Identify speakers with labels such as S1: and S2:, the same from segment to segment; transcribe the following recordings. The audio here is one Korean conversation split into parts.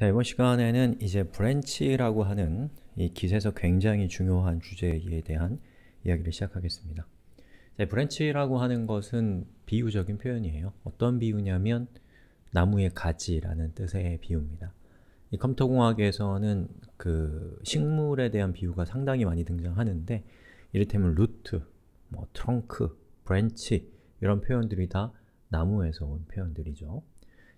S1: 자, 이번 시간에는 이제 브랜치라고 하는 이 깃에서 굉장히 중요한 주제에 대한 이야기를 시작하겠습니다. 자, 브랜치라고 하는 것은 비유적인 표현이에요. 어떤 비유냐면 나무의 가지라는 뜻의 비유입니다. 이 컴퓨터공학에서는 그 식물에 대한 비유가 상당히 많이 등장하는데 이를테면 루트, 뭐 트렁크, 브랜치 이런 표현들이 다 나무에서 온 표현들이죠.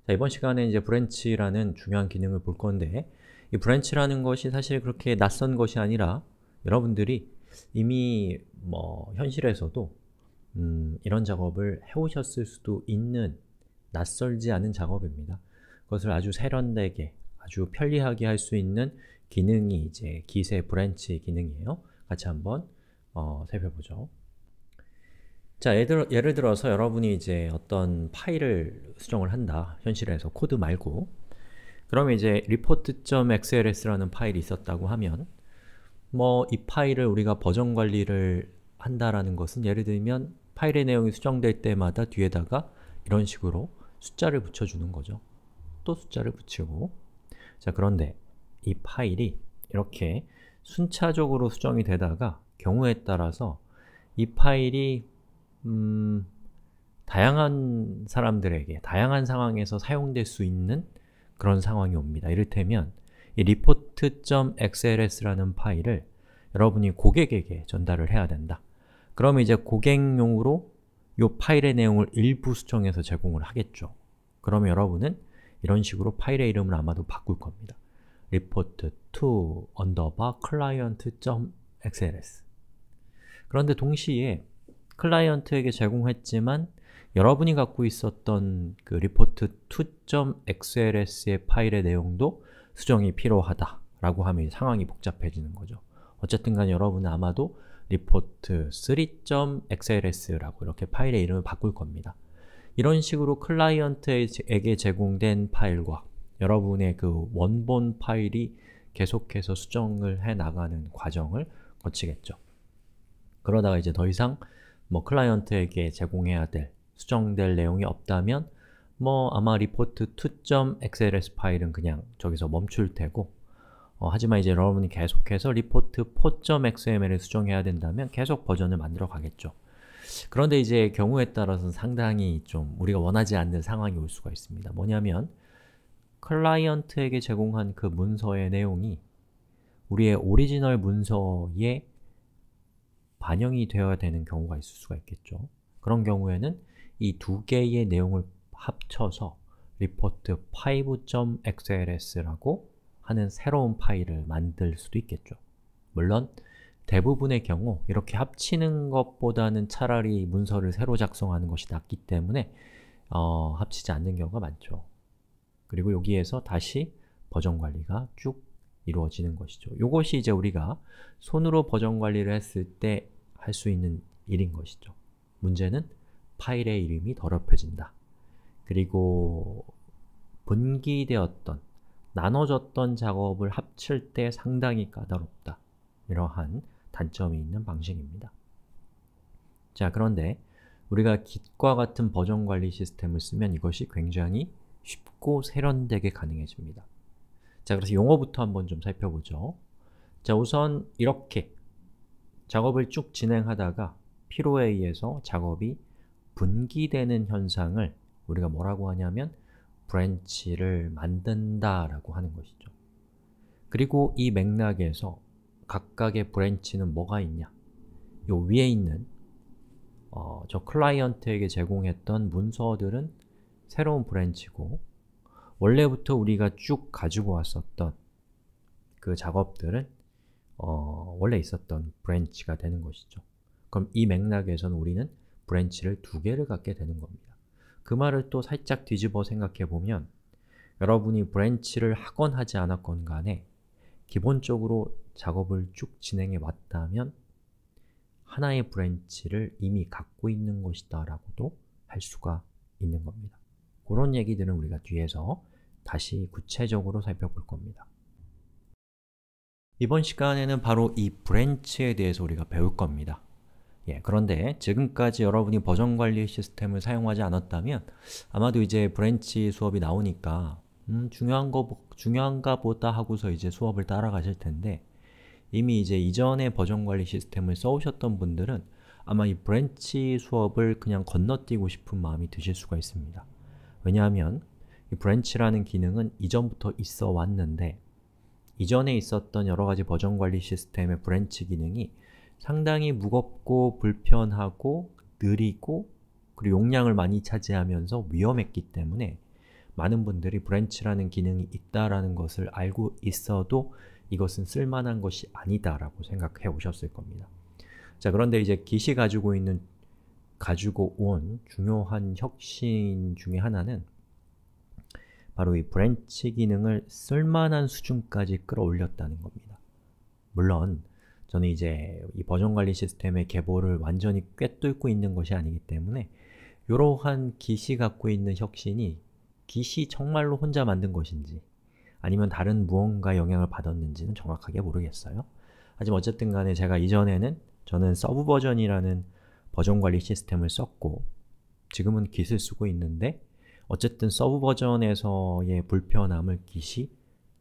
S1: 자, 이번 시간에 이제 브랜치라는 중요한 기능을 볼 건데 이 브랜치라는 것이 사실 그렇게 낯선 것이 아니라 여러분들이 이미 뭐 현실에서도 음, 이런 작업을 해오셨을 수도 있는 낯설지 않은 작업입니다. 그것을 아주 세련되게, 아주 편리하게 할 수 있는 기능이 이제 기세 브랜치 기능이에요. 같이 한번 어, 살펴보죠. 자, 예를, 예를 들어서 여러분이 이제 어떤 파일을 수정을 한다. 현실에서 코드 말고. 그러면 이제 report.xls라는 파일이 있었다고 하면 뭐 이 파일을 우리가 버전 관리를 한다라는 것은 예를 들면 파일의 내용이 수정될 때마다 뒤에다가 이런 식으로 숫자를 붙여주는 거죠. 또 숫자를 붙이고 자 그런데 이 파일이 이렇게 순차적으로 수정이 되다가 경우에 따라서 이 파일이 음, 다양한 사람들에게, 다양한 상황에서 사용될 수 있는 그런 상황이 옵니다. 이를테면 이 report.xls라는 파일을 여러분이 고객에게 전달을 해야 된다. 그러면 이제 고객용으로 이 파일의 내용을 일부 수정해서 제공을 하겠죠. 그러면 여러분은 이런 식으로 파일의 이름을 아마도 바꿀 겁니다. report2 underbar client.xls 그런데 동시에 클라이언트에게 제공했지만 여러분이 갖고 있었던 그 리포트 2.xls의 파일의 내용도 수정이 필요하다 라고 하면 상황이 복잡해지는 거죠. 어쨌든 간 여러분은 아마도 리포트 3.xls라고 이렇게 파일의 이름을 바꿀 겁니다. 이런 식으로 클라이언트에게 제공된 파일과 여러분의 그 원본 파일이 계속해서 수정을 해나가는 과정을 거치겠죠. 그러다가 이제 더 이상 뭐 클라이언트에게 제공해야 될, 수정될 내용이 없다면 뭐 아마 리포트 2.xls 파일은 그냥 저기서 멈출 테고 어, 하지만 이제 여러분이 계속해서 리포트 4.xml을 수정해야 된다면 계속 버전을 만들어 가겠죠. 그런데 이제 경우에 따라서는 상당히 좀 우리가 원하지 않는 상황이 올 수가 있습니다. 뭐냐면 클라이언트에게 제공한 그 문서의 내용이 우리의 오리지널 문서의 반영이 되어야 되는 경우가 있을 수가 있겠죠. 그런 경우에는 이 두 개의 내용을 합쳐서 r e p 리포트 5.xls라고 하는 새로운 파일을 만들 수도 있겠죠. 물론 대부분의 경우 이렇게 합치는 것보다는 차라리 문서를 새로 작성하는 것이 낫기 때문에 어, 합치지 않는 경우가 많죠. 그리고 여기에서 다시 버전 관리가 쭉 이루어지는 것이죠. 이것이 이제 우리가 손으로 버전 관리를 했을 때 할수 있는 일인 것이죠. 문제는 파일의 이름이 더럽혀진다. 그리고 분기되었던, 나눠졌던 작업을 합칠 때 상당히 까다롭다. 이러한 단점이 있는 방식입니다. 자, 그런데 우리가 Git과 같은 버전 관리 시스템을 쓰면 이것이 굉장히 쉽고 세련되게 가능해집니다. 자, 그래서 용어부터 한번 좀 살펴보죠. 자, 우선 이렇게 작업을 쭉 진행하다가 피로에 의해서 작업이 분기되는 현상을 우리가 뭐라고 하냐면 브랜치를 만든다 라고 하는 것이죠. 그리고 이 맥락에서 각각의 브랜치는 뭐가 있냐? 요 위에 있는 어, 저 클라이언트에게 제공했던 문서들은 새로운 브랜치고 원래부터 우리가 쭉 가지고 왔었던 그 작업들은 어, 원래 있었던 브랜치가 되는 것이죠. 그럼 이 맥락에서는 우리는 브랜치를 두 개를 갖게 되는 겁니다. 그 말을 또 살짝 뒤집어 생각해 보면 여러분이 브랜치를 하건 하지 않았건 간에 기본적으로 작업을 쭉 진행해 왔다면 하나의 브랜치를 이미 갖고 있는 것이다 라고도 할 수가 있는 겁니다. 그런 얘기들은 우리가 뒤에서 다시 구체적으로 살펴볼 겁니다. 이번 시간에는 바로 이 브랜치에 대해서 우리가 배울 겁니다. 예, 그런데 지금까지 여러분이 버전 관리 시스템을 사용하지 않았다면 아마도 이제 브랜치 수업이 나오니까 음, 중요한 거 중요한가 보다 하고서 이제 수업을 따라가실 텐데 이미 이제 이전에 버전 관리 시스템을 써오셨던 분들은 아마 이 브랜치 수업을 그냥 건너뛰고 싶은 마음이 드실 수가 있습니다. 왜냐하면 이 브랜치라는 기능은 이전부터 있어 왔는데 이전에 있었던 여러 가지 버전 관리 시스템의 브랜치 기능이 상당히 무겁고 불편하고 느리고 그리고 용량을 많이 차지하면서 위험했기 때문에 많은 분들이 브랜치라는 기능이 있다라는 것을 알고 있어도 이것은 쓸만한 것이 아니다라고 생각해 오셨을 겁니다. 자, 그런데 이제 기시 가지고 있는 가지고 온 중요한 혁신 중의 하나는 바로 이 브랜치 기능을 쓸만한 수준까지 끌어올렸다는 겁니다. 물론 저는 이제 이 버전 관리 시스템의 계보를 완전히 꿰뚫고 있는 것이 아니기 때문에 이러한 기시 갖고 있는 혁신이 기시 정말로 혼자 만든 것인지 아니면 다른 무언가 영향을 받았는지는 정확하게 모르겠어요. 하지만 어쨌든 간에 제가 이전에는 저는 서브 버전이라는 버전 관리 시스템을 썼고 지금은 기을 쓰고 있는데 어쨌든 서브 버전에서의 불편함을 기시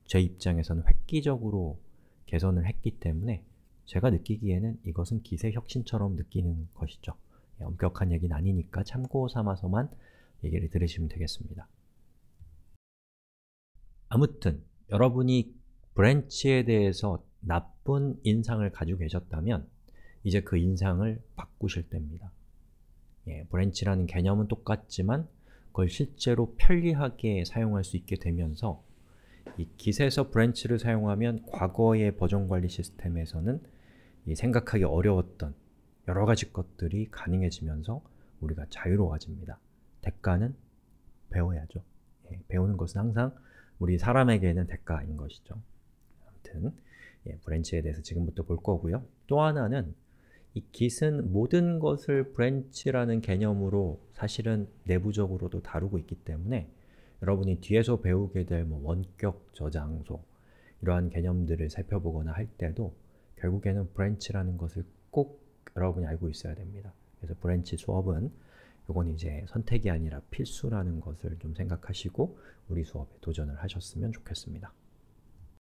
S1: 제 입장에서는 획기적으로 개선을 했기 때문에 제가 느끼기에는 이것은 기세 혁신처럼 느끼는 것이죠. 예, 엄격한 얘기는 아니니까 참고 삼아서만 얘기를 들으시면 되겠습니다. 아무튼 여러분이 브랜치에 대해서 나쁜 인상을 가지고 계셨다면 이제 그 인상을 바꾸실 때입니다. 예, 브랜치라는 개념은 똑같지만 그걸 실제로 편리하게 사용할 수 있게 되면서 이 깃에서 브랜치를 사용하면 과거의 버전 관리 시스템에서는 생각하기 어려웠던 여러 가지 것들이 가능해지면서 우리가 자유로워집니다. 대가는 배워야죠. 예, 배우는 것은 항상 우리 사람에게는 대가인 것이죠. 아무튼 예, 브랜치에 대해서 지금부터 볼 거고요. 또 하나는 이 git은 모든 것을 브랜치라는 개념으로 사실은 내부적으로도 다루고 있기 때문에 여러분이 뒤에서 배우게 될뭐 원격 저장소 이러한 개념들을 살펴보거나 할 때도 결국에는 브랜치라는 것을 꼭 여러분이 알고 있어야 됩니다. 그래서 브랜치 수업은 이건 이제 선택이 아니라 필수라는 것을 좀 생각하시고 우리 수업에 도전을 하셨으면 좋겠습니다.